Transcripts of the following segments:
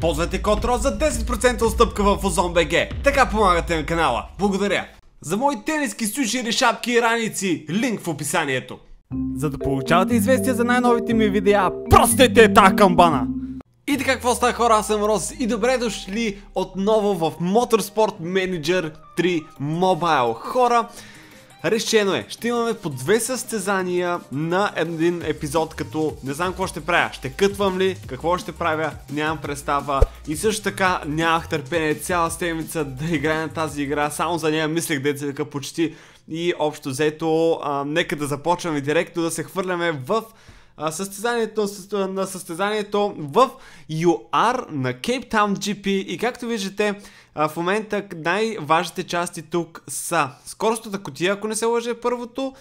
Ползвайте код РОЗ за 10% отстъпка в OzonBG. Така помагате на канала. Благодаря! За мои тениски, сушири, шапки и раници, линк в описанието. За да получавате известия за най-новите ми видеа, простете е тази камбана! И така, какво става хора, аз съм Рос и добре дошли отново в Motorsport Manager 3 Mobile. Хора, решено е. Ще имаме по две състезания на един епизод, като не знам какво ще правя. Ще кътвам ли, какво ще правя, нямам представа. И също така нямах търпение цяла седмица да играя на тази игра. Само за нея мислех деца века почти и общо взето. А, нека да започваме директно да се хвърляме в състезанието, на състезанието в UR на Cape Town GP и както виждате а, в момента най-важните части тук са скоростта котия, ако не се лъже първото,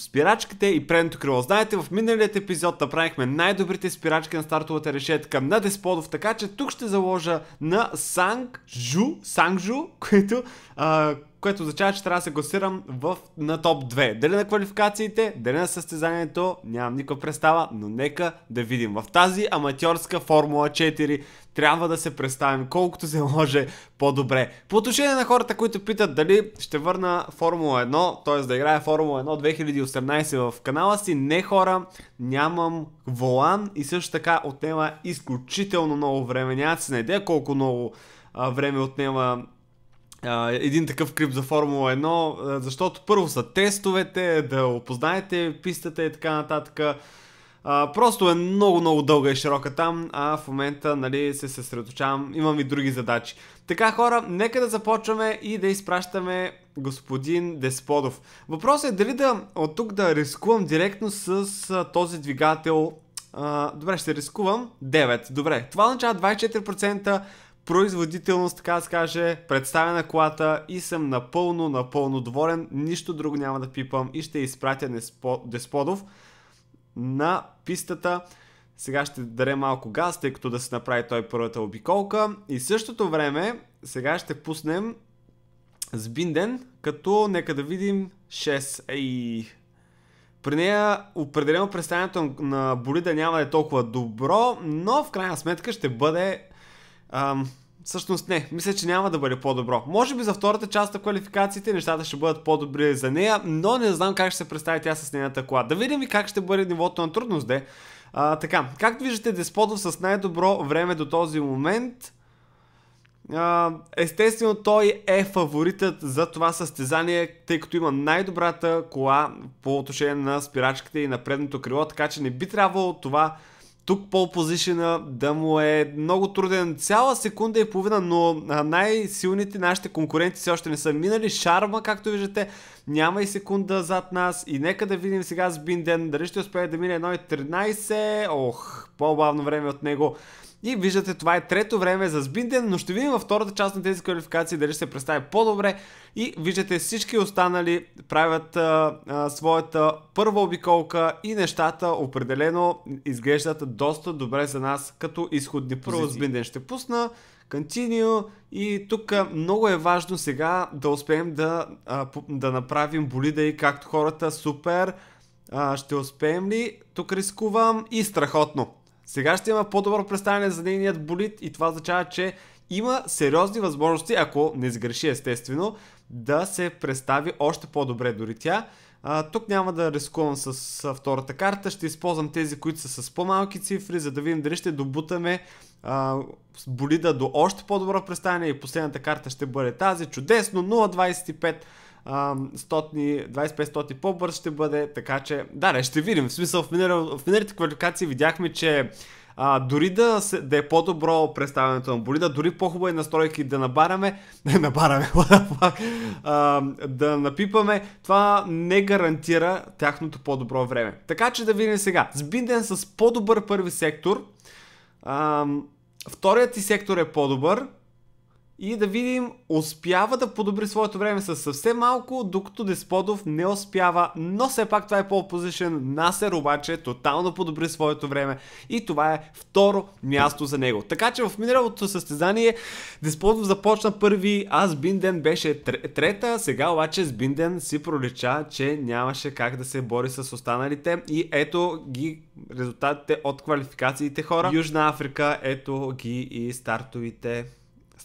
спирачките и предното крило. Знаете, в миналият епизод направихме най-добрите спирачки на стартовата решетка на Десподов, така че тук ще заложа на Санг Жу, Санг Жу, което, а, което означава, че трябва да се гласирам в, на топ 2. Дали на квалификациите, дали на състезанието, нямам никаква представа, но нека да видим. В тази аматьорска Формула 4 трябва да се представим колкото се може по-добре. По отношение на хората, които питат дали ще върна Формула 1, т.е. да играя Формула 1 2018 в канала си, не хора, нямам волан и също така отнема изключително много време. Няма да се найде колко много а, време отнема Uh, един такъв клип за Формула 1, защото първо са тестовете, да опознаете пистата и така нататък. Uh, просто е много, много дълга и широка там, а в момента нали, се съсредоточавам, имам и други задачи. Така хора, нека да започваме и да изпращаме господин Десподов. Въпросът е дали да от тук да рискувам директно с uh, този двигател. Uh, добре, ще рискувам 9. Добре, това означава 24% производителност, така да се каже, представя на колата и съм напълно, напълно доволен. Нищо друго няма да пипам и ще изпратя Десподов на пистата. Сега ще даре малко газ, тъй като да се направи той първата обиколка. И същото време, сега ще пуснем с бинден, като нека да видим 6. Ей, при нея определено представянето на болида няма да е толкова добро, но в крайна сметка ще бъде Ам, всъщност не, мисля, че няма да бъде по-добро. Може би за втората част на квалификациите нещата ще бъдат по-добри за нея, но не знам как ще се представи тя с нейната кола. Да видим и как ще бъде нивото на трудност, де. А, така, както виждате, Деспотов с най-добро време до този момент. Uh, естествено, той е фаворитът за това състезание, тъй като има най-добрата кола по отношение на спирачките и на предното крило, така че не би трябвало това тук пол позишена да му е много труден цяла секунда и половина, но най-силните нашите конкуренти все още не са минали. Шарма, както виждате, няма и секунда зад нас. И нека да видим сега с Бинден дали ще успее да мине 1.13. Ох, по-бавно време от него. И виждате, това е трето време за Сбинден, но ще видим във втората част на тези квалификации дали ще се представи по-добре. И виждате, всички останали правят а, а, своята първа обиколка и нещата определено изглеждат доста добре за нас като изходни позиции. Първо Сбинден ще пусна. Continue и тук много е важно сега да успеем да, а, да направим болида и както хората супер. А, ще успеем ли? Тук рискувам и страхотно. Сега ще има по-добро представяне за нейният болит и това означава, че има сериозни възможности, ако не сгреши естествено, да се представи още по-добре дори тя. А, тук няма да рискувам с а, втората карта, ще използвам тези, които са с по-малки цифри, за да видим дали ще добутаме а, болида до още по-добро представяне и последната карта ще бъде тази. Чудесно, 0.25 стотни, 25 по-бърз ще бъде, така че да, не, ще видим. В смисъл, в, минер, в минерите квалификации видяхме, че а, дори да, се, да е по-добро представянето на болида, дори по-хубави настройки да набараме, Не набараме, а, да напипаме, това не гарантира тяхното по-добро време. Така че да видим сега. Сбинден с по-добър първи сектор, а, вторият ти сектор е по-добър, и да видим, успява да подобри своето време с съвсем малко, докато Десподов не успява, но все пак това е по-позишен. Насер обаче тотално подобри своето време и това е второ място за него. Така че в миналото състезание Десподов започна първи, а Сбинден беше трета, сега обаче Сбинден си пролича, че нямаше как да се бори с останалите и ето ги резултатите от квалификациите хора. Южна Африка, ето ги и стартовите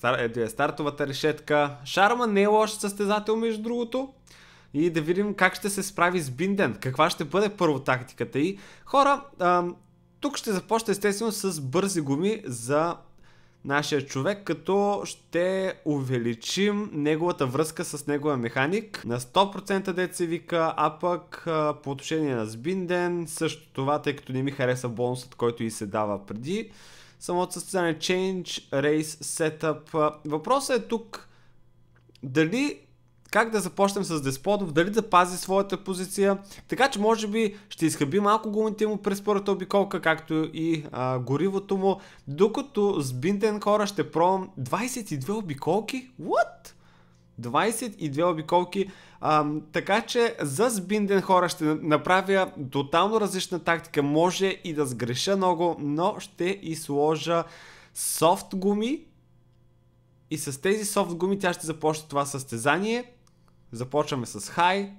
Стар... Ето е стартовата решетка. Шарма не е лош състезател, между другото. И да видим как ще се справи с Бинден. Каква ще бъде първо тактиката и хора. А, тук ще започне естествено с бързи гуми за нашия човек, като ще увеличим неговата връзка с неговия механик на 100% деца вика, а пък а, по отношение на Сбинден, също това, тъй като не ми хареса бонусът, който и се дава преди самото състояние Change Race Setup. Въпросът е тук дали как да започнем с Десподов, дали да пази своята позиция, така че може би ще изхъби малко гумите му през първата обиколка, както и а, горивото му, докато с бинтен хора ще пробвам 22 обиколки? What? 22 обиколки. А, така че за Сбинден хора ще направя тотално различна тактика. Може и да сгреша много, но ще изложа софт гуми. И с тези софт гуми тя ще започне това състезание. Започваме с хай.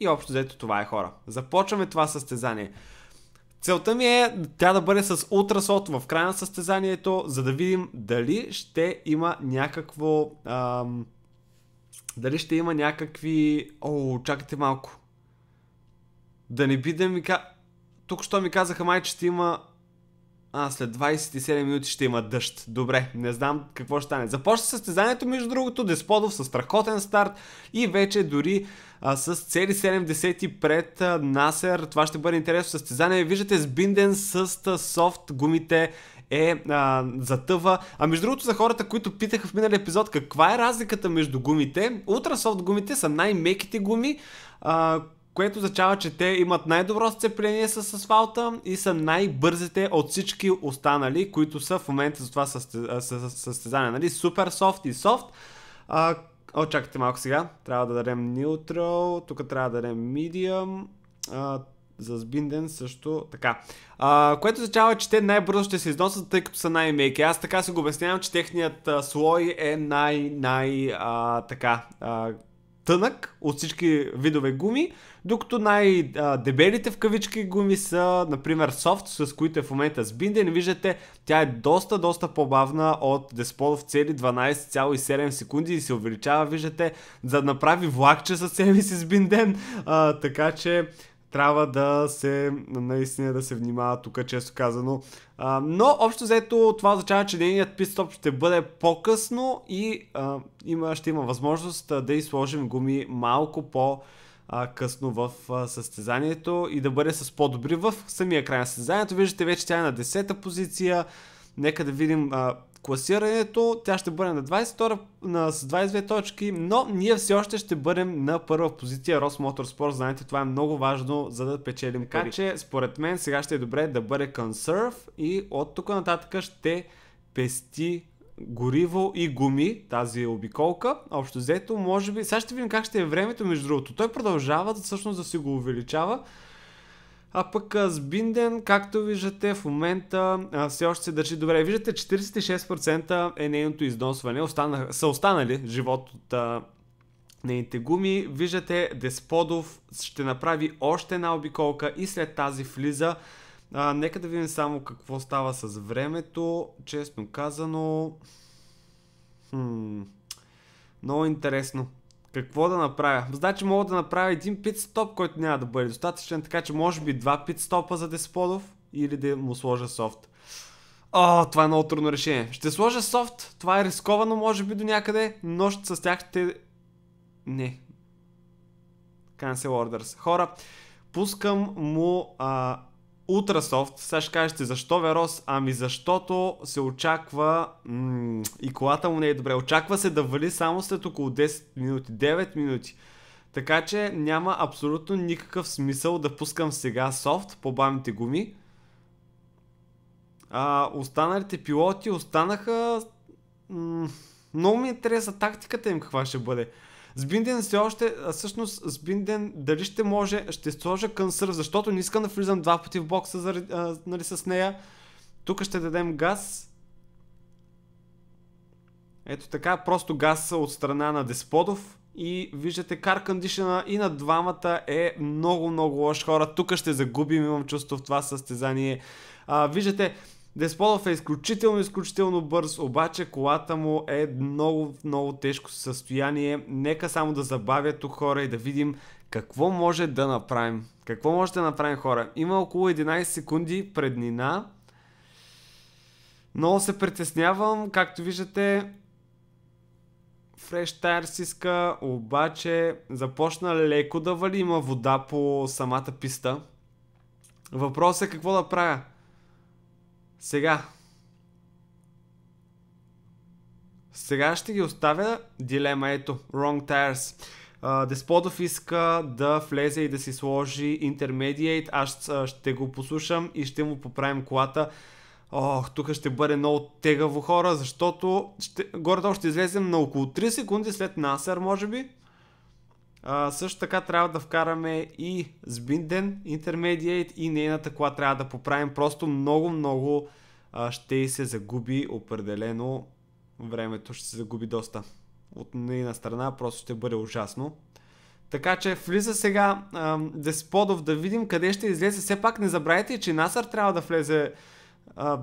И общо взето това е хора. Започваме това състезание. Целта ми е тя да бъде с ултрасот в края на състезанието, за да видим дали ще има някакво... Ам дали ще има някакви... О, чакайте малко. Да не би да ми ка... Тук що ми казаха май, че ще има... А, след 27 минути ще има дъжд. Добре, не знам какво ще стане. Започна състезанието, между другото, Десподов с страхотен старт и вече дори а, с цели 70 пред а, Насер. Това ще бъде интересно състезание. Виждате с Бинден с софт гумите е а, затъва. А между другото за хората, които питаха в миналия епизод каква е разликата между гумите, ултрасофт гумите са най-меките гуми, а, което означава, че те имат най-добро сцепление с асфалта и са най-бързите от всички останали, които са в момента за това състезание. Нали? Супер софт и софт. А, о, чакайте малко сега. Трябва да дадем neutral, тук трябва да дадем medium. А, за Сбинден също така. А, което означава, че те най-бързо ще се износят, тъй като са най-меки. Аз така се го обяснявам, че техният а, слой е най-най така тънък от всички видове гуми, докато най-дебелите в кавички гуми са, например, софт, с които е в момента сбинден. Виждате, тя е доста, доста по-бавна от Деспот в цели 12,7 секунди и се увеличава, виждате, за да направи влакче със себе си сбинден. А, така че трябва да се, наистина да се внимава тук, често казано. А, но, общо взето, това означава, че нейният пистоп ще бъде по-късно и а, има, ще има възможност да изложим гуми малко по- късно в състезанието и да бъде с по-добри в самия край на състезанието. Виждате, вече тя е на 10-та позиция. Нека да видим а, класирането. Тя ще бъде на 22, на, с 22 точки, но ние все още ще бъдем на първа позиция Рос Motorsport. Знаете, това е много важно, за да печелим така, пари. Така че, според мен, сега ще е добре да бъде консерв и от тук нататък ще пести гориво и гуми, тази обиколка. Общо взето, може би, сега ще видим как ще е времето, между другото. Той продължава всъщност да си го увеличава. А пък с Бинден, както виждате, в момента а, все още се държи добре. Виждате, 46% е нейното износване. Остана, са останали живот от а, нейните гуми. Виждате, Десподов ще направи още една обиколка и след тази влиза. А, нека да видим само какво става с времето. Честно казано... Хм, много интересно. Какво да направя? Значи мога да направя един пит-стоп, който няма да бъде достатъчен, така че може би два пит-стопа за Десподов или да му сложа софт. О, това е много трудно решение. Ще сложа софт, това е рисковано може би до някъде, но с тях ще... Не. Cancel orders. Хора, пускам му а, Ултрасофт, сега ще кажете защо Верос? Ами защото се очаква м- и колата му не е добре. Очаква се да вали само след около 10 минути, 9 минути. Така че няма абсолютно никакъв смисъл да пускам сега софт по бамите гуми. А, останалите пилоти останаха... М- много ми интересна тактиката им каква ще бъде. С бинден все още, а всъщност с бинден дали ще може, ще сложа кънсърв, защото не искам да влизам два пъти в бокса за, а, нали, с нея. Тук ще дадем газ. Ето така, просто газ от страна на Десподов. И виждате, кар Condition и на двамата е много, много лош хора. Тук ще загубим, имам чувство в това състезание. А, виждате, Десполов е изключително, изключително бърз, обаче колата му е много, много тежко състояние. Нека само да забавя тук хора и да видим какво може да направим. Какво може да направим хора? Има около 11 секунди преднина. Много се притеснявам, както виждате Fresh си иска, обаче започна леко да вали, има вода по самата писта. Въпросът е какво да правя. Сега. Сега ще ги оставя дилема. Ето, Wrong Tires. Десподов иска да влезе и да си сложи Intermediate. Аз ще го послушам и ще му поправим колата. Ох, тук ще бъде много тегаво хора, защото ще... горе-долу ще излезем на около 3 секунди след Насър, може би. А, също така трябва да вкараме и сбинден Intermediate и нейната кола трябва да поправим. Просто много, много а, ще се загуби определено времето, ще се загуби доста. От нейна страна просто ще бъде ужасно. Така че влиза сега Десподов да видим къде ще излезе. Все пак не забравяйте, че Насър трябва да влезе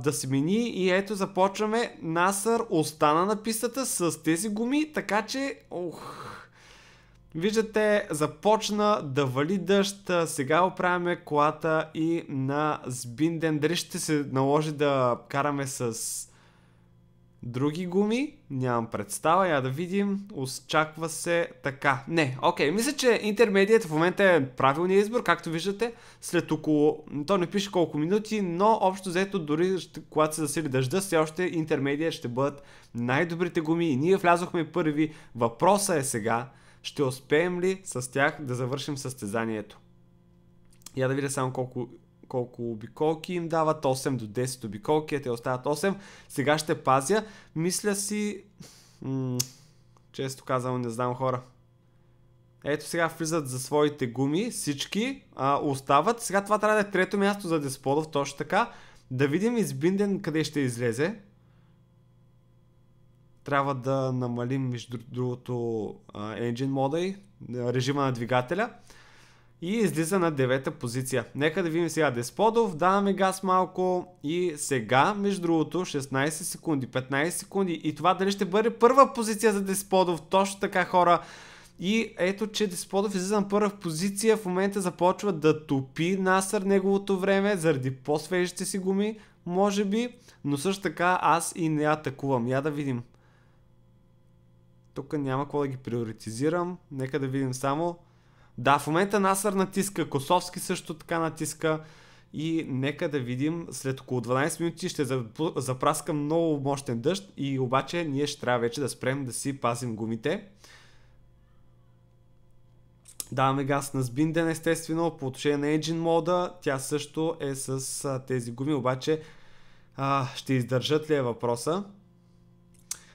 да се мини и ето започваме. Насър остана на пистата с тези гуми, така че... Ох, Виждате, започна да вали дъжд, сега оправяме колата и на Сбинден. Дали ще се наложи да караме с други гуми? Нямам представа, я да видим. Очаква се така. Не, окей, мисля, че интермедият в момента е правилният избор, както виждате. След около, то не пише колко минути, но общо взето дори когато се засили дъжда, все още интермедият ще бъдат най-добрите гуми и ние влязохме първи. Въпросът е сега, ще успеем ли с тях да завършим състезанието? Я да видя само колко, колко обиколки им дават. 8 до 10 обиколки, а те остават 8. Сега ще пазя. Мисля си... М- често казвам, не знам хора. Ето сега влизат за своите гуми, всички а, остават. Сега това трябва да е трето място за Десподов, точно така. Да видим избинден къде ще излезе трябва да намалим между другото engine мода и режима на двигателя и излиза на девета позиция. Нека да видим сега Десподов, даваме газ малко и сега, между другото, 16 секунди, 15 секунди и това дали ще бъде първа позиция за Десподов, точно така хора. И ето, че Десподов излиза на първа позиция, в момента започва да топи Насър неговото време, заради по-свежите си гуми, може би, но също така аз и не атакувам. Я да видим. Тук няма какво да ги приоритизирам. Нека да видим само. Да, в момента Насър натиска, Косовски също така натиска. И нека да видим, след около 12 минути ще запраска много мощен дъжд и обаче ние ще трябва вече да спрем да си пазим гумите. Даваме газ на Сбинден естествено, по отношение на Engine мода, тя също е с тези гуми, обаче а, ще издържат ли е въпроса.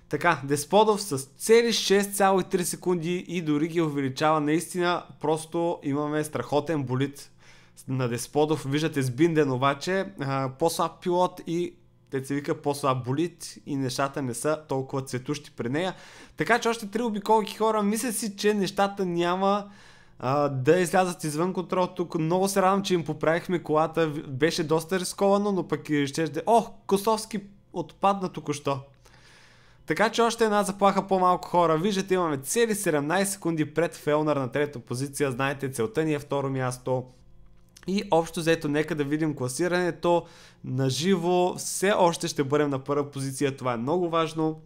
Така, Десподов с цели 6,3 секунди и дори ги увеличава. Наистина, просто имаме страхотен болит на Десподов. Виждате с бинден обаче, по-слаб пилот и те се вика по-слаб болит и нещата не са толкова цветущи при нея. Така че още три обиколки хора, мисля си, че нещата няма а, да излязат извън контрол тук. Много се радвам, че им поправихме колата. Беше доста рисковано, но пък ще... О, Косовски отпадна току-що. Така че още една заплаха по-малко хора. Виждате, имаме цели 17 секунди пред Фелнер на трета позиция. Знаете, целта ни е второ място. И общо заето нека да видим класирането на живо. Все още ще бъдем на първа позиция. Това е много важно.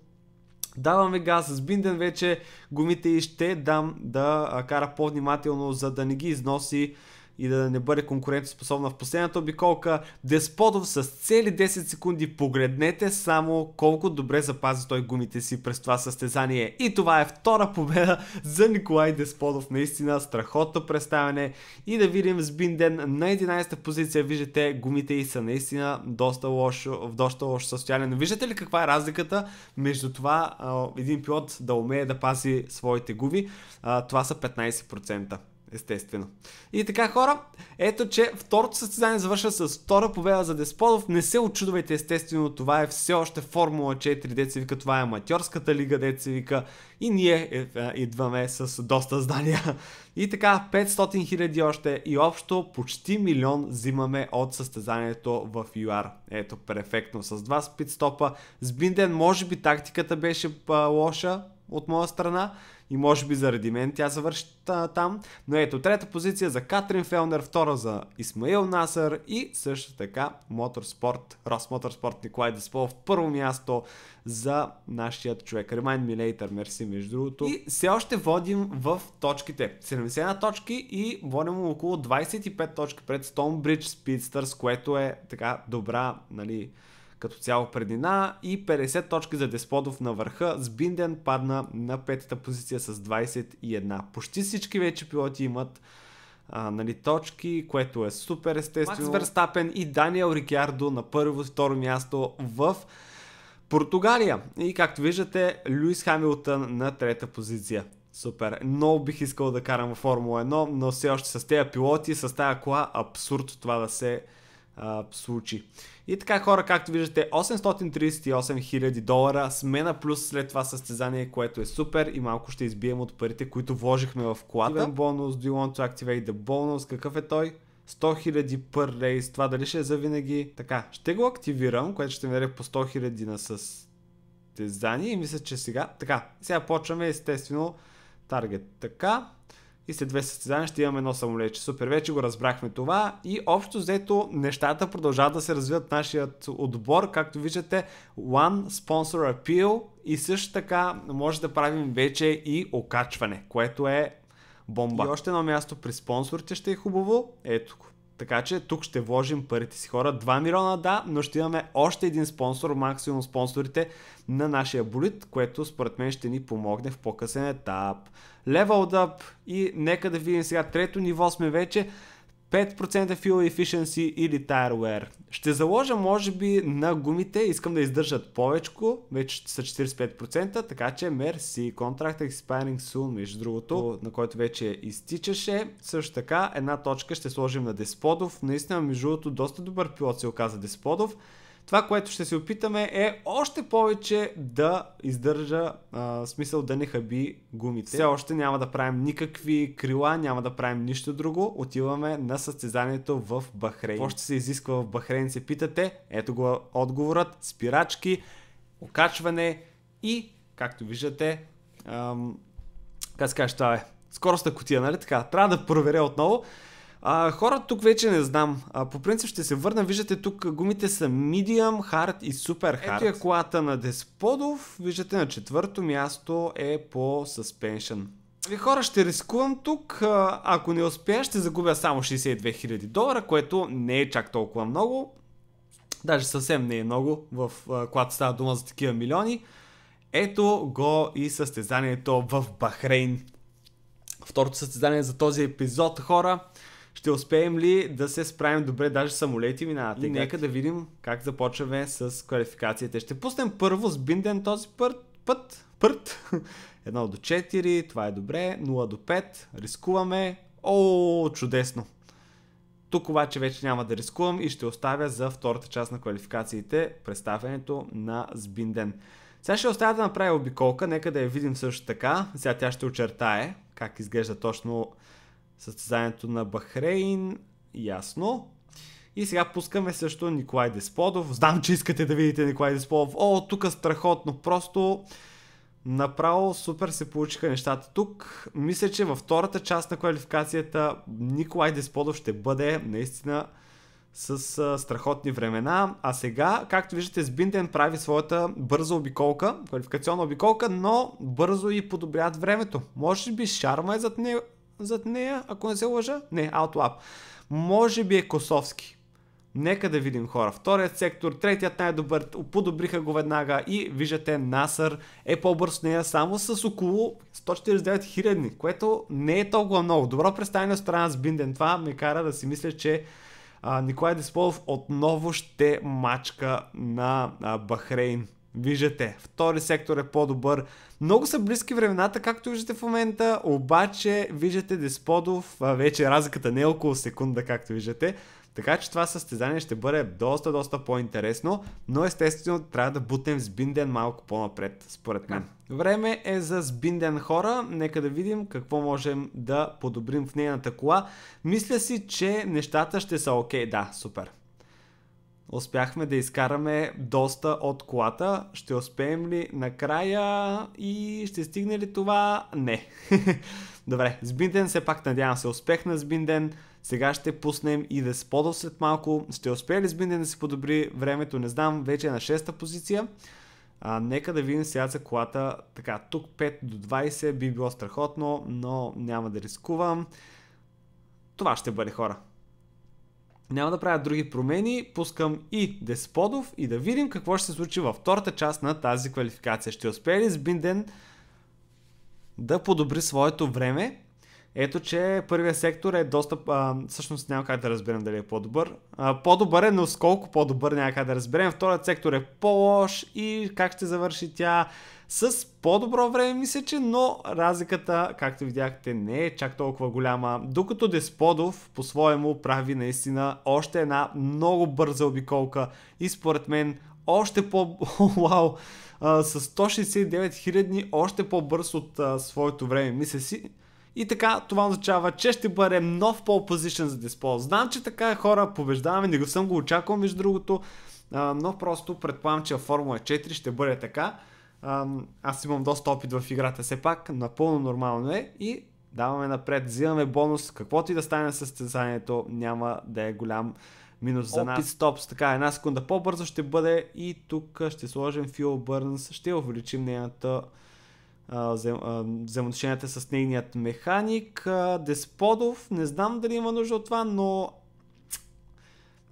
Даваме газ с бинден вече гумите и ще дам да кара по-внимателно, за да не ги износи и да не бъде конкурентоспособна в последната обиколка. Десподов с цели 10 секунди погледнете само колко добре запази той гумите си през това състезание. И това е втора победа за Николай Десподов. Наистина страхотно представяне. И да видим с Бинден на 11-та позиция. Виждате, гумите и са наистина доста лошо, в доста лошо състояние. Но виждате ли каква е разликата между това един пилот да умее да пази своите гуми? Това са 15% естествено. И така хора, ето че второто състезание завършва с втора победа за Десподов. Не се очудвайте естествено, това е все още Формула 4, деца вика, това е аматьорската лига, деца вика. И ние е, е, идваме с доста знания. И така, 500 хиляди още и общо почти милион взимаме от състезанието в UR. Ето, перфектно, с два спидстопа. С Бинден, може би тактиката беше лоша от моя страна и може би заради мен тя завърши там. Но ето, трета позиция за Катрин Фелнер, втора за Исмаил Насър и също така Моторспорт, Рос Моторспорт Николай в първо място за нашия човек. Remind me later, мерси между другото. И все още водим в точките. 71 точки и водим около 25 точки пред Stonebridge Speedsters, което е така добра, нали, като цяло преднина и 50 точки за Десподов на върха. С Бинден, падна на петата позиция с 21. Почти всички вече пилоти имат а, нали, точки, което е супер естествено. Макс Верстапен и Даниел Рикярдо на първо и второ място в Португалия. И както виждате, Луис Хамилтън на трета позиция. Супер. Много бих искал да карам Формула 1, но все още с тези пилоти, с тази кола, абсурд това да се а, случи. И така хора, както виждате, 838 000 долара сме на плюс след това състезание, което е супер и малко ще избием от парите, които вложихме в колата. Activate бонус, do you want to activate the bonus, какъв е той? 100 000 per race, това дали ще е завинаги? Така, ще го активирам, което ще ми даде по 100 000 на състезание и мисля, че сега... Така, сега почваме естествено таргет. Така, и след две състезания ще имаме едно самолече. Супер, вече го разбрахме това и общо взето нещата продължават да се развиват нашият отбор, както виждате One Sponsor Appeal и също така може да правим вече и окачване, което е бомба. И още едно място при спонсорите ще е хубаво, ето го. Така че тук ще вложим парите си хора. 2 милиона да, но ще имаме още един спонсор, максимум спонсорите на нашия болит, което според мен ще ни помогне в по-късен етап. Level Up и нека да видим сега трето ниво сме вече. 5% fuel efficiency или tire wear. Ще заложа може би на гумите, искам да издържат повече. вече са 45%, така че мерси. Контракт е expiring soon, между другото, на който вече изтичаше. Също така, една точка ще сложим на Десподов. Наистина, между другото, доста добър пилот се оказа Десподов. Това, което ще се опитаме е още повече да издържа, а, смисъл да не хаби гумите. Все още няма да правим никакви крила, няма да правим нищо друго. Отиваме на състезанието в Бахрейн. Какво ще се изисква в Бахрейн, се питате? Ето го отговорът. Спирачки, окачване и, както виждате, ам, как се каже това е? Скоростта кутия, нали така? Трябва да проверя отново. А, хора тук вече не знам. А, по принцип ще се върна. Виждате тук гумите са medium, hard и super hard. Ето е колата на Десподов. Виждате на четвърто място е по suspension. Ви е, хора, ще рискувам тук. Ако не успея, ще загубя само 62 000 долара, което не е чак толкова много. Даже съвсем не е много, в, когато става дума за такива милиони. Ето го и състезанието в Бахрейн. Второто състезание за този епизод, хора ще успеем ли да се справим добре, даже самолети минават. И нека да видим как започваме с квалификациите. Ще пуснем първо с бинден този път. път. Пърт. 1 до 4, това е добре. 0 до 5, рискуваме. О, чудесно! Тук обаче вече няма да рискувам и ще оставя за втората част на квалификациите представянето на Сбинден. Сега ще оставя да направя обиколка, нека да я видим също така. Сега тя ще очертае как изглежда точно състезанието на Бахрейн. Ясно. И сега пускаме също Николай Десподов. Знам, че искате да видите Николай Десподов. О, тук е страхотно. Просто направо супер се получиха нещата тук. Мисля, че във втората част на квалификацията Николай Десподов ще бъде наистина с а, страхотни времена. А сега, както виждате, Сбинден прави своята бърза обиколка, квалификационна обиколка, но бързо и подобрят времето. Може би Шарма е зад него, зад нея, ако не се лъжа. Не, Outlap. Може би е Косовски. Нека да видим хора. Вторият сектор, третият най-добър, подобриха го веднага и виждате Насър е по-бърз с нея само с около 149 хилядни, което не е толкова много. Добро представяне от страна с Бинден. Това ме кара да си мисля, че а, Николай Десполов отново ще мачка на а, Бахрейн. Виждате, втори сектор е по-добър. Много са близки времената, както виждате в момента, обаче виждате Десподов, вече разликата не е около секунда, както виждате. Така че това състезание ще бъде доста, доста по-интересно, но естествено трябва да бутнем с Бинден малко по-напред, според мен. Време е за Сбинден хора, нека да видим какво можем да подобрим в нейната кола. Мисля си, че нещата ще са окей, okay. да, супер. Успяхме да изкараме доста от колата. Ще успеем ли накрая и ще стигне ли това? Не. Добре, Сбинден все пак надявам се успех на Сбинден. Сега ще пуснем и да Десподо след малко. Ще успее ли Сбинден да се подобри времето? Не знам, вече е на 6-та позиция. А, нека да видим сега за колата. Така, тук 5 до 20 би било страхотно, но няма да рискувам. Това ще бъде хора. Няма да правя други промени, пускам и Десподов и да видим какво ще се случи във втората част на тази квалификация. Ще успее ли Сбинден да подобри своето време? Ето, че първия сектор е доста... А, всъщност няма как да разберем дали е по-добър. А, по-добър е, но сколко колко по-добър няма как да разберем. Вторият сектор е по-лош и как ще завърши тя с по-добро време мисече, но разликата, както видяхте, не е чак толкова голяма. Докато Десподов по-своему прави наистина още една много бърза обиколка и според мен още по... Вау! С 169 хилядни, още по-бърз от своето време, мисля си. И така, това означава, че ще бъде нов пол позишън за Деспол. Знам, че така е хора, побеждаваме, не го съм го очаквал, между другото, но просто предполагам, че в Формула 4 ще бъде така аз имам доста опит в играта все пак, напълно нормално е и даваме напред, взимаме бонус, каквото и да стане състезанието, няма да е голям минус за нас. стопс, така една секунда по-бързо ще бъде и тук ще сложим Фил Бърнс, ще увеличим нейната взаимоотношенията с нейният механик. Десподов, не знам дали има нужда от това, но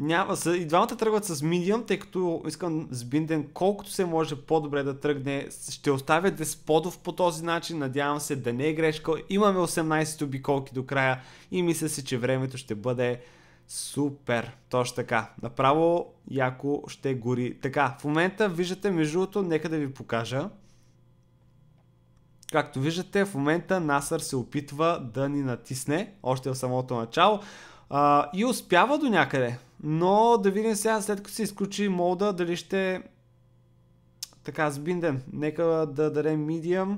няма, и двамата тръгват с Medium, тъй като искам с Бинден колкото се може по-добре да тръгне. Ще оставя Десподов по този начин, надявам се да не е грешка. Имаме 18 обиколки до края и мисля си, че времето ще бъде супер. Точно така. Направо яко ще гори. Така, в момента виждате между другото, нека да ви покажа. Както виждате, в момента Насър се опитва да ни натисне, още в самото начало. А, и успява до някъде. Но да видим сега, след като се изключи молда, дали ще така сбинден. Нека да дадем medium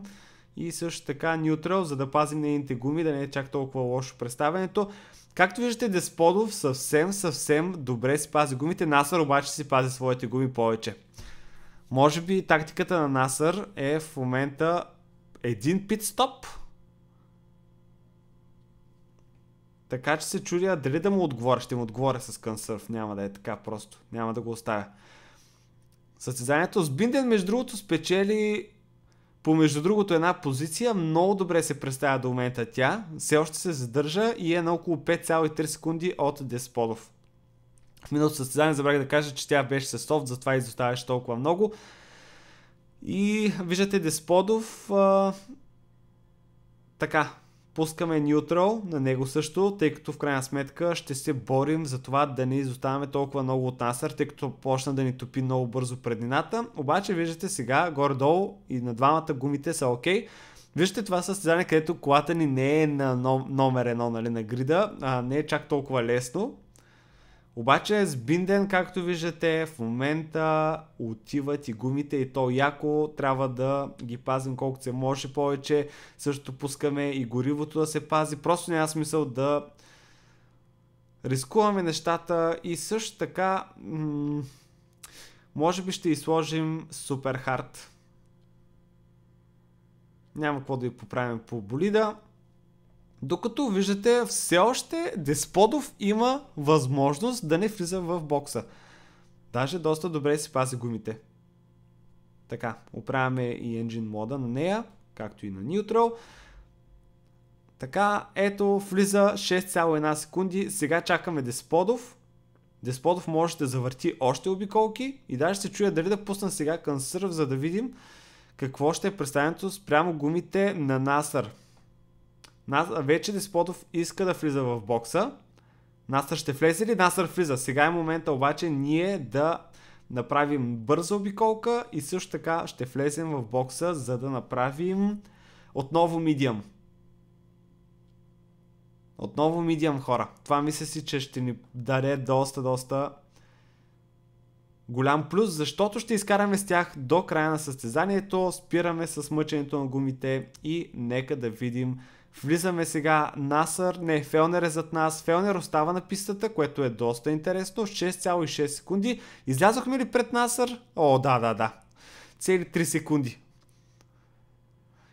и също така neutral, за да пазим нейните гуми, да не е чак толкова лошо представянето. Както виждате, Десподов съвсем, съвсем добре си пази гумите. Насър обаче си пази своите гуми повече. Може би тактиката на Насър е в момента един пит стоп, Така че се чудя дали да му отговоря. Ще му отговоря с Консърв. Няма да е така просто. Няма да го оставя. Състезанието с Бинден, между другото, спечели помежду другото една позиция. Много добре се представя до момента тя. Все още се задържа и е на около 5,3 секунди от Десподов. В миналото състезание забравих да кажа, че тя беше с софт, затова изоставяше толкова много. И виждате Десподов а... така, Пускаме Neutral на него също, тъй като в крайна сметка ще се борим за това да не изоставаме толкова много от Насър, тъй като почна да ни топи много бързо преднината. Обаче виждате сега горе-долу и на двамата гумите са окей. Okay. Вижте това състезание, където колата ни не е на номер едно нали, на грида, а не е чак толкова лесно. Обаче е с бинден, както виждате, в момента отиват и гумите и то яко. Трябва да ги пазим колкото се може повече. Също пускаме и горивото да се пази. Просто няма смисъл да рискуваме нещата и също така може би ще изложим супер хард. Няма какво да ви поправим по болида. Докато виждате, все още Десподов има възможност да не влиза в бокса. Даже доста добре си пази гумите. Така, оправяме и енджин мода на нея, както и на Neutral. Така, ето, влиза 6,1 секунди. Сега чакаме Десподов. Десподов може да завърти още обиколки и даже се чуя дали да пусна сега сърв, за да видим какво ще е представенето спрямо гумите на Насър. Нас... Вече Деспотов иска да влиза в бокса. Насър ще влезе ли? Насър влиза. Сега е момента обаче ние да направим бърза обиколка и също така ще влезем в бокса, за да направим отново мидиъм. Отново мидиъм хора. Това мисля си, че ще ни даде доста, доста голям плюс, защото ще изкараме с тях до края на състезанието, спираме с мъченето на гумите и нека да видим Влизаме сега Насър, не, Фелнер е зад нас, Фелнер остава на пистата, което е доста интересно, 6,6 секунди. Излязохме ли пред Насър? О, да, да, да. Цели 3 секунди.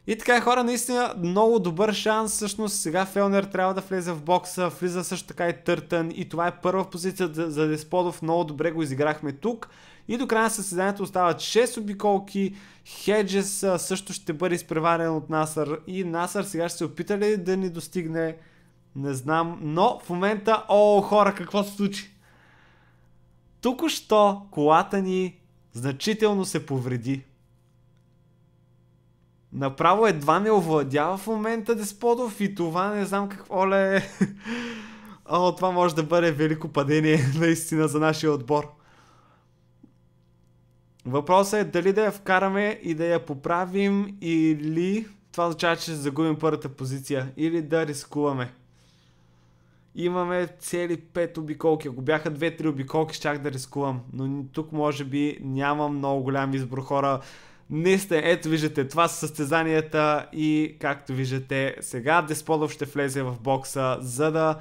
И така хора, наистина много добър шанс. Всъщност сега Фелнер трябва да влезе в бокса, влиза също така и Търтън и това е първа позиция за Десподов. Много добре го изиграхме тук. И до края на състезанието остават 6 обиколки. Хеджес също ще бъде изпреварен от Насър. И Насър сега ще се опита ли да ни достигне? Не знам. Но в момента, о, хора, какво се случи? Току-що колата ни значително се повреди. Направо едва не овладява в момента Десподов и това не знам какво ле... О, това може да бъде велико падение наистина за нашия отбор. Въпросът е дали да я вкараме и да я поправим или това означава, че ще загубим първата позиция или да рискуваме. Имаме цели 5 обиколки. Ако бяха 2-3 обиколки, щях да рискувам. Но тук може би няма много голям избор хора. Не сте, ето виждате, това са състезанията и както виждате сега Десподов ще влезе в бокса, за да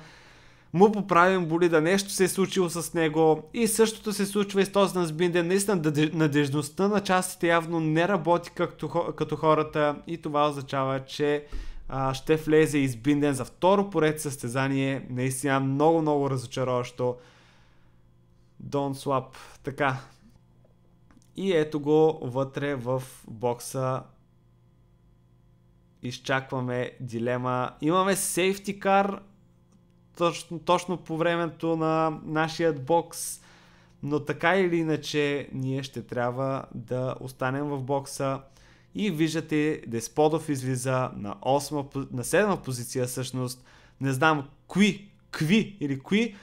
му поправим болида, нещо се е случило с него и същото се случва и с този на Наистина надежността на частите явно не работи както, като хората и това означава, че а, ще влезе избинден за второ поред състезание. Наистина много-много разочароващо. Don't swap. Така. И ето го вътре в бокса изчакваме дилема. Имаме сейфти кар точно, точно по времето на нашия бокс. Но така или иначе, ние ще трябва да останем в бокса. И виждате, Десподов излиза на, 8, на 7 позиция всъщност. Не знам кои, кви или кои.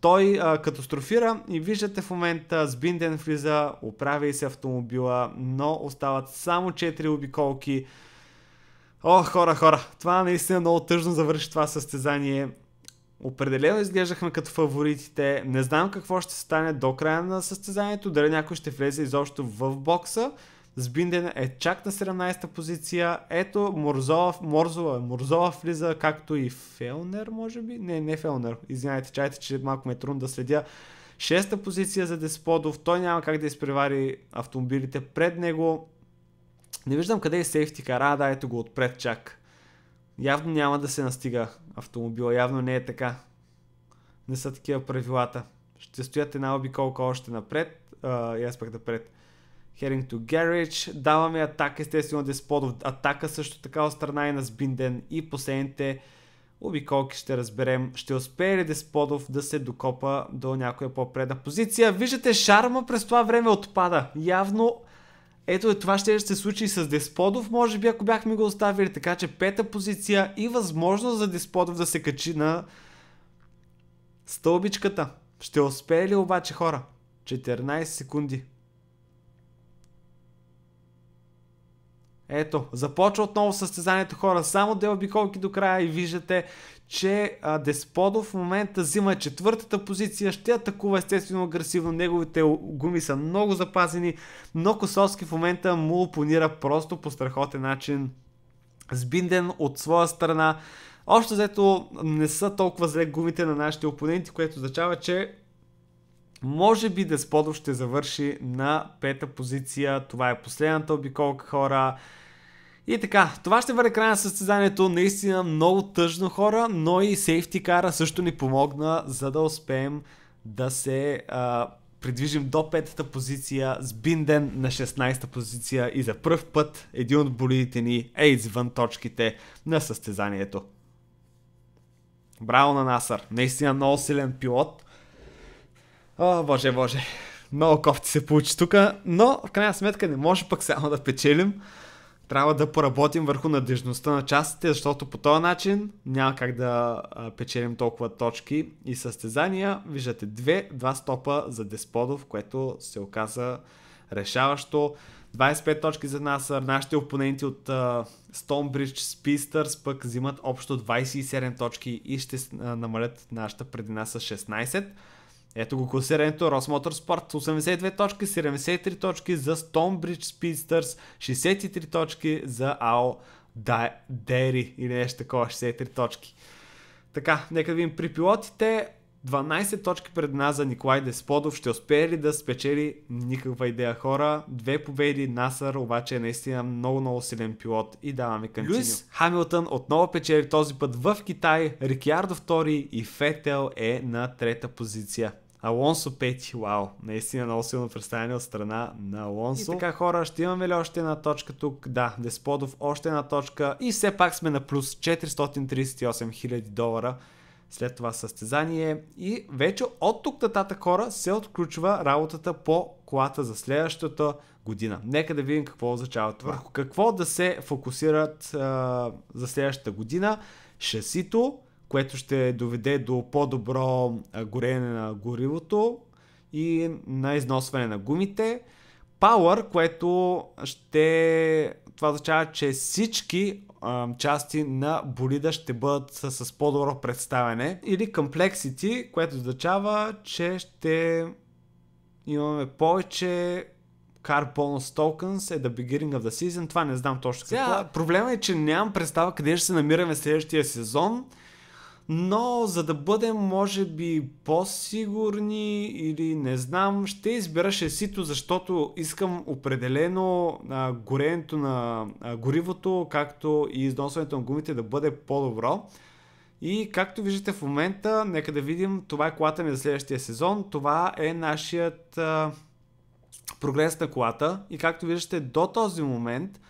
Той а, катастрофира и виждате в момента с Бинден влиза, оправя и се автомобила, но остават само 4 обиколки. О, хора, хора, това наистина е много тъжно завърши това състезание. Определено изглеждахме като фаворитите. Не знам какво ще стане до края на състезанието, дали някой ще влезе изобщо в бокса. Сбинден е чак на 17-та позиция. Ето Морзова, Морзова, Морзова влиза, както и Фелнер, може би. Не, не Фелнер. Извинявайте, чайте, че малко ме е трудно да следя. Шеста позиция за Десподов. Той няма как да изпревари автомобилите пред него. Не виждам къде е сейфти кара. А, да, ето го отпред чак. Явно няма да се настига автомобила, явно не е така. Не са такива правилата. Ще стоят една обиколка още напред, Uh, и аз пък напред. Heading to Garage, даваме атака, естествено десподов атака също така от страна и на Сбинден и последните обиколки ще разберем, ще успее ли Десподов да се докопа до някоя по-предна позиция. Виждате, Шарма през това време отпада. Явно ето е, това ще се случи с Десподов, може би ако бяхме го оставили, така че пета позиция и възможност за Десподов да се качи на стълбичката. Ще успее ли обаче хора? 14 секунди. Ето, започва отново състезанието хора. Само две обиколки до края и виждате, че а, Десподов в момента взима четвъртата позиция, ще атакува естествено агресивно, неговите гуми са много запазени, но Косовски в момента му опонира просто по страхотен начин. Сбинден от своя страна. Още взето не са толкова зле гумите на нашите опоненти, което означава, че може би Десподов ще завърши на пета позиция. Това е последната обиколка хора. И така, това ще бъде край на състезанието. Наистина много тъжно хора, но и сейфти кара също ни помогна, за да успеем да се а, придвижим до петата позиция с Бинден на 16-та позиция и за първ път един от болидите ни е извън точките на състезанието. Браво на Насър, наистина много силен пилот. О, боже, боже, много кофти се получи тук, но в крайна сметка не може пък само да печелим трябва да поработим върху надежността на частите, защото по този начин няма как да печелим толкова точки и състезания. Виждате две, два стопа за Десподов, което се оказа решаващо. 25 точки за нас. Нашите опоненти от Stonebridge Speedsters пък взимат общо 27 точки и ще намалят нашата предина с 16. Ето го класирането Рос Моторспорт 82 точки, 73 точки за Stonebridge Speedsters, 63 точки за Ао Дери или нещо такова, 63 точки. Така, нека да видим при пилотите. 12 точки пред нас за Николай Десподов. Ще успее ли да спечели никаква идея хора? Две победи. Насър обаче е наистина много, много силен пилот и даваме към Льюис Хамилтън отново печели този път в Китай. Рикиардо втори и Фетел е на трета позиция. Алонсо пети, вау, наистина много силно представяне от страна на Алонсо. И така хора, ще имаме ли още една точка тук? Да, Десподов още една точка и все пак сме на плюс 438 000 долара след това състезание и вече от тук нататък хора се отключва работата по колата за следващата година. Нека да видим какво означава това. Върху какво да се фокусират а, за следващата година? Шасито, което ще доведе до по-добро горене на горивото и на износване на гумите. Power, което ще... Това означава, че всички части на болида ще бъдат с, с по-добро представяне. Или Complexity, което означава, че ще имаме повече Car Bonus Tokens at е the beginning of the season. Това не знам точно Сега, е. Проблема е, че нямам представа къде ще се намираме следващия сезон но за да бъдем, може би, по-сигурни или не знам, ще избера шесито, защото искам определено а, горенето на а, горивото, както и износването на гумите да бъде по-добро. И както виждате в момента, нека да видим, това е колата ми за следващия сезон, това е нашият а, прогрес на колата и както виждате до този момент –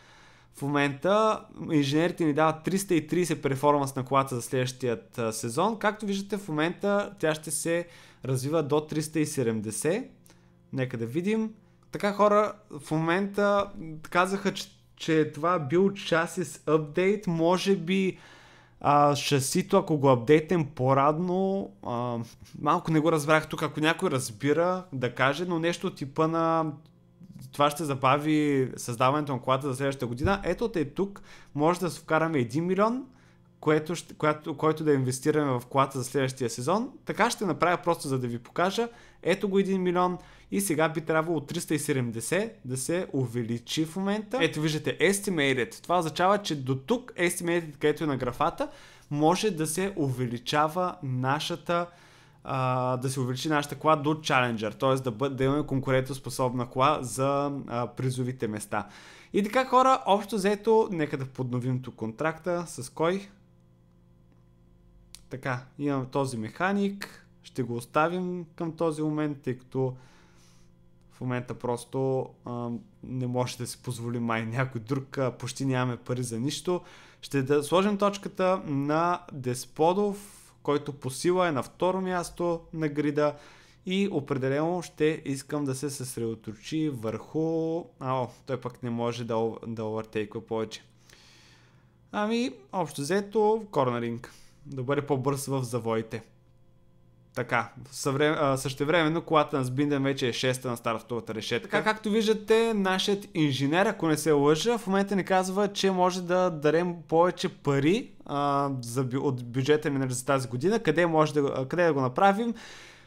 в момента инженерите ни дават 330 перформанс на колата за следващият сезон. Както виждате, в момента тя ще се развива до 370. Нека да видим. Така хора, в момента казаха, че, че това е бил часис апдейт. Може би а, шасито, ако го апдейтем по-радно, а, малко не го разбрах тук, ако някой разбира да каже, но нещо типа на това ще забави създаването на колата за следващата година. Ето те тук, може да се вкараме 1 милион, което ще, който да инвестираме в колата за следващия сезон. Така ще направя просто за да ви покажа. Ето го 1 милион и сега би трябвало 370 да се увеличи в момента. Ето виждате estimated. Това означава, че до тук estimated, където е на графата, може да се увеличава нашата а, да се увеличи нашата кола до Challenger, т.е. Да, бъд, да имаме конкурентоспособна кола за а, призовите места. И така хора, общо взето, нека да подновим тук контракта с кой? Така, имаме този механик, ще го оставим към този момент, тъй като в момента просто а, не може да си позволи май някой друг, а, почти нямаме пари за нищо. Ще да сложим точката на Десподов, който по сила е на второ място на грида и определено ще искам да се съсредоточи върху... Ао, той пък не може да, да овъртейква повече. Ами, общо взето, корнеринг. Да бъде по-бърз в завоите. Така, съврем... същевременно колата на Сбинден вече е 6 на стартовата решетка. Така както виждате, нашият инженер, ако не се лъжа, в момента ни казва, че може да дарем повече пари а, за, от бюджета ми за тази година. Къде, може да, къде да го направим?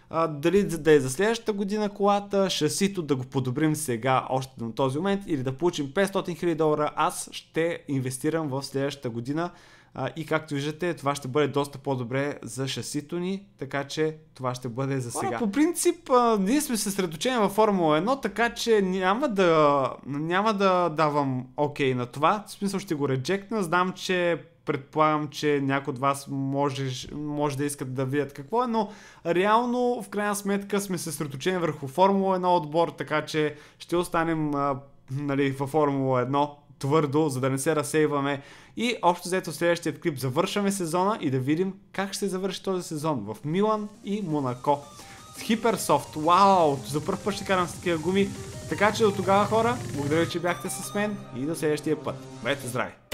а, дали да е за следващата година колата, шасито да го подобрим сега, още на този момент, или да получим 500 000 долара, аз ще инвестирам в следващата година а, и както виждате, това ще бъде доста по-добре за шасито ни, така че това ще бъде за сега. Хора, по принцип, а, ние сме съсредоточени във Формула 1, така че няма да, няма да давам окей okay на това. В смисъл ще го реджектна. Знам, че предполагам, че някой от вас може, може да искат да видят какво е, но реално в крайна сметка сме съсредоточени върху Формула 1 отбор, така че ще останем а, нали, във Формула 1 твърдо, за да не се разсейваме. И общо взето следващият следващия клип завършваме сезона и да видим как ще завърши този сезон в Милан и Монако. Хиперсофт, вау! За първ път ще карам с такива гуми. Така че до тогава хора, благодаря, че бяхте с мен и до следващия път. Бъдете здрави!